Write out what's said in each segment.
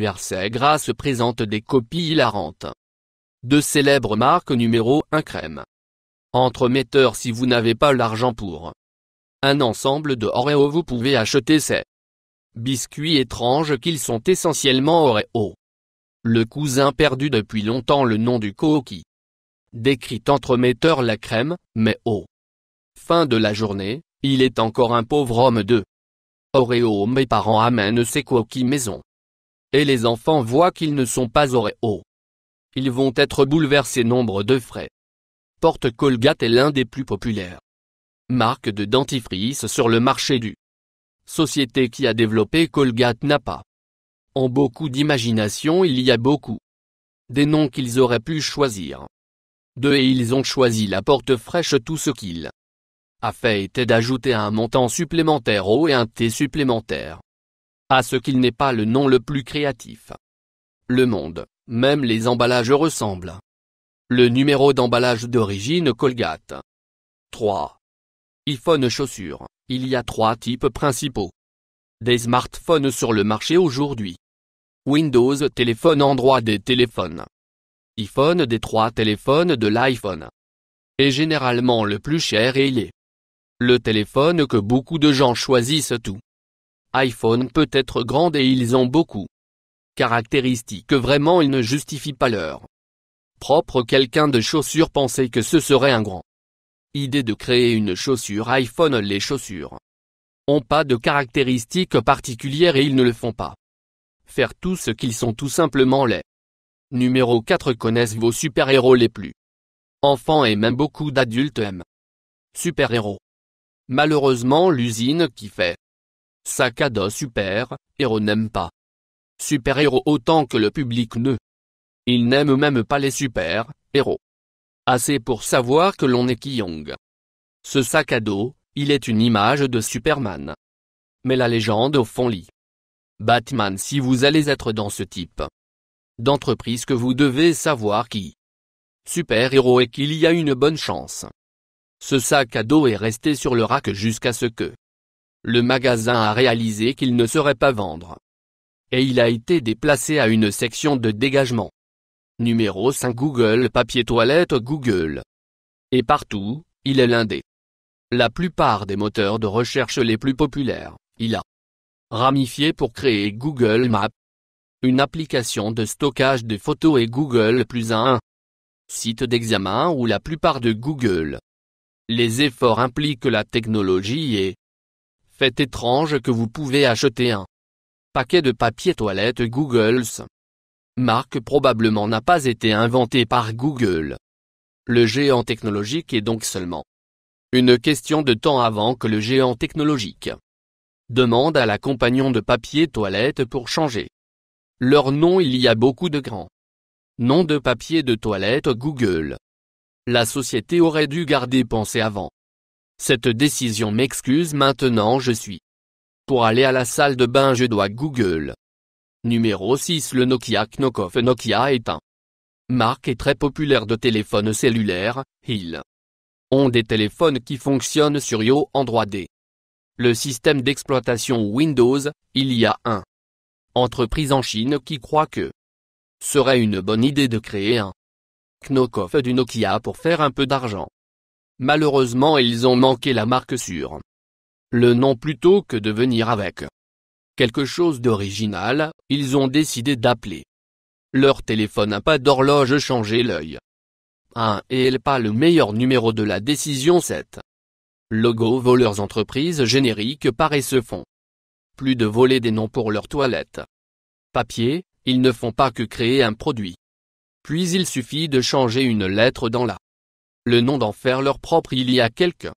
verset se présente des copies hilarantes. De célèbres marques numéro 1 crème. Entremetteur si vous n'avez pas l'argent pour un ensemble de Oreo vous pouvez acheter ces biscuits étranges qu'ils sont essentiellement Oreo. Le cousin perdu depuis longtemps le nom du cookie. Décrit entremetteur la crème, mais oh. Fin de la journée, il est encore un pauvre homme de Oreo mes parents amènent ses qui maison. Et les enfants voient qu'ils ne sont pas oréaux. Ils vont être bouleversés nombre de frais. Porte Colgate est l'un des plus populaires. Marque de dentifrice sur le marché du. Société qui a développé Colgate n'a pas. En beaucoup d'imagination il y a beaucoup. Des noms qu'ils auraient pu choisir. De et ils ont choisi la porte fraîche tout ce qu'il a fait était d'ajouter un montant supplémentaire au et un thé supplémentaire à ce qu'il n'est pas le nom le plus créatif. Le monde, même les emballages ressemblent. Le numéro d'emballage d'origine Colgate. 3. iPhone chaussures. Il y a trois types principaux. Des smartphones sur le marché aujourd'hui. Windows téléphone endroit des téléphones. iPhone des trois téléphones de l'iPhone. Est généralement le plus cher et il est. Le téléphone que beaucoup de gens choisissent tout iPhone peut être grande et ils ont beaucoup. Caractéristiques vraiment ils ne justifient pas leur propre quelqu'un de chaussures pensait que ce serait un grand. Idée de créer une chaussure iPhone Les chaussures ont pas de caractéristiques particulières et ils ne le font pas. Faire tout ce qu'ils sont tout simplement les. Numéro 4 Connaissent vos super-héros les plus. Enfants et même beaucoup d'adultes aiment. Super-héros. Malheureusement l'usine qui fait Sac à dos Super Héros n'aime pas. Super-héros autant que le public ne. Il n'aime même pas les super-héros. Assez pour savoir que l'on est kiyong Ce sac à dos, il est une image de Superman. Mais la légende au fond lit. Batman si vous allez être dans ce type d'entreprise que vous devez savoir qui super-héros et qu'il y a une bonne chance. Ce sac à dos est resté sur le rack jusqu'à ce que le magasin a réalisé qu'il ne saurait pas vendre. Et il a été déplacé à une section de dégagement. Numéro 5 Google papier toilette Google. Et partout, il est l'un des. La plupart des moteurs de recherche les plus populaires, il a ramifié pour créer Google Maps, une application de stockage de photos et Google plus un site d'examen où la plupart de Google. Les efforts impliquent la technologie et, fait étrange que vous pouvez acheter un paquet de papier toilette Google's. Marque probablement n'a pas été inventée par Google. Le géant technologique est donc seulement une question de temps avant que le géant technologique demande à la compagnon de papier toilette pour changer. Leur nom il y a beaucoup de grands. noms de papier de toilette Google. La société aurait dû garder penser avant. Cette décision m'excuse maintenant je suis. Pour aller à la salle de bain je dois Google. Numéro 6 Le Nokia Knockoff Nokia est un marque est très populaire de téléphones cellulaires, ils ont des téléphones qui fonctionnent sur Yo Android. Le système d'exploitation Windows, il y a un entreprise en Chine qui croit que serait une bonne idée de créer un Knockoff du Nokia pour faire un peu d'argent. Malheureusement ils ont manqué la marque sûre. Le nom plutôt que de venir avec. Quelque chose d'original, ils ont décidé d'appeler. Leur téléphone n'a pas d'horloge changé l'œil. 1 et elle pas le meilleur numéro de la décision 7. Logo voleurs entreprises génériques se font. Plus de voler des noms pour leur toilette. Papier, ils ne font pas que créer un produit. Puis il suffit de changer une lettre dans la le nom d'en faire leur propre il y a quelques.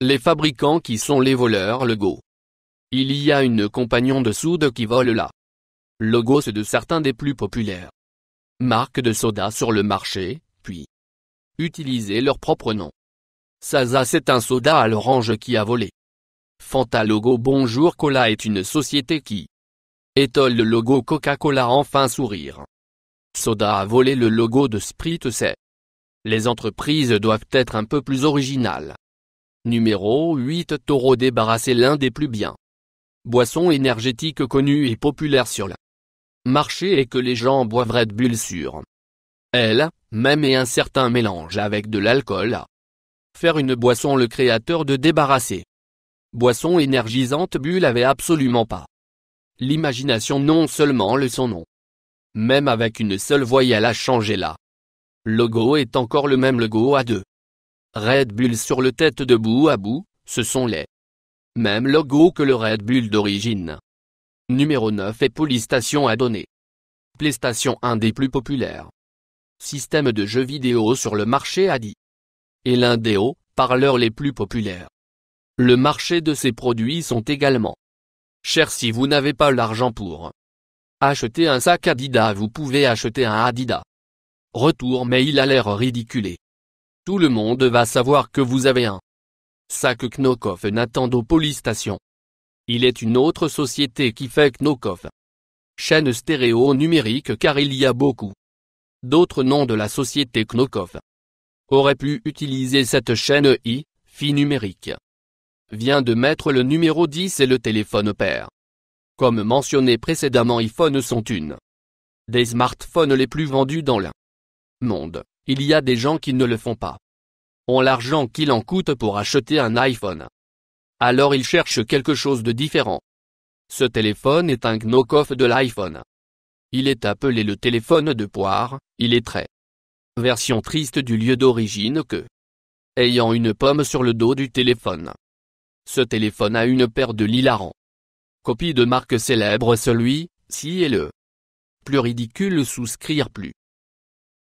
Les fabricants qui sont les voleurs Lego. Il y a une compagnon de soude qui vole là. Logos de certains des plus populaires. Marque de soda sur le marché, puis utiliser leur propre nom. Saza c'est un soda à l'orange qui a volé. Fanta Logo Bonjour Cola est une société qui étole le logo Coca-Cola enfin sourire. Soda a volé le logo de Sprite c'est les entreprises doivent être un peu plus originales. Numéro 8 Taureau débarrassé l'un des plus biens. Boisson énergétique connue et populaire sur le marché et que les gens boivent Red Bull sur. Elle, même et un certain mélange avec de l'alcool. Faire une boisson le créateur de débarrasser. Boisson énergisante Bulle avait absolument pas. L'imagination non seulement le son nom. Même avec une seule voyelle a changé là logo est encore le même logo à deux. Red Bull sur le tête de bout à bout, ce sont les mêmes logos que le Red Bull d'origine. Numéro 9 est Polystation à donner. PlayStation un des plus populaires. Système de jeux vidéo sur le marché a dit. Et l'un des hauts, parleurs les plus populaires. Le marché de ces produits sont également chers si vous n'avez pas l'argent pour acheter un sac Adidas vous pouvez acheter un Adidas. Retour mais il a l'air ridiculé. Tout le monde va savoir que vous avez un sac knockoff Natando Polystation. Il est une autre société qui fait Knockoff Chaîne stéréo numérique car il y a beaucoup d'autres noms de la société Knockoff Aurait pu utiliser cette chaîne I, fi numérique. Vient de mettre le numéro 10 et le téléphone père Comme mentionné précédemment iPhone sont une des smartphones les plus vendus dans l'un monde, il y a des gens qui ne le font pas. Ont l'argent qu'il en coûte pour acheter un iPhone. Alors ils cherchent quelque chose de différent. Ce téléphone est un knock-off de l'iPhone. Il est appelé le téléphone de poire, il est très version triste du lieu d'origine que ayant une pomme sur le dos du téléphone. Ce téléphone a une paire de lilarans. Copie de marque célèbre celui-ci et le plus ridicule souscrire plus